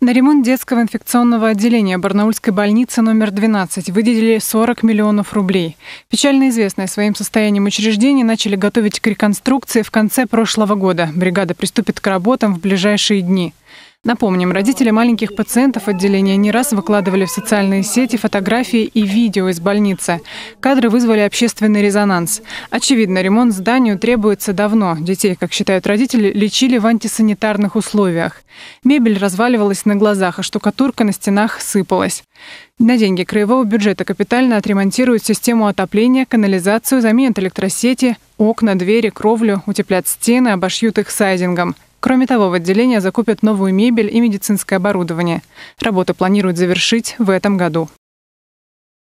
На ремонт детского инфекционного отделения Барнаульской больницы номер 12 выделили 40 миллионов рублей. Печально известное своим состоянием учреждение начали готовить к реконструкции в конце прошлого года. Бригада приступит к работам в ближайшие дни. Напомним, родители маленьких пациентов отделения не раз выкладывали в социальные сети фотографии и видео из больницы. Кадры вызвали общественный резонанс. Очевидно, ремонт зданию требуется давно. Детей, как считают родители, лечили в антисанитарных условиях. Мебель разваливалась на глазах, а штукатурка на стенах сыпалась. На деньги краевого бюджета капитально отремонтируют систему отопления, канализацию, заменят электросети, окна, двери, кровлю, утеплят стены, обошьют их сайдингом – Кроме того, в отделение закупят новую мебель и медицинское оборудование. Работу планируют завершить в этом году.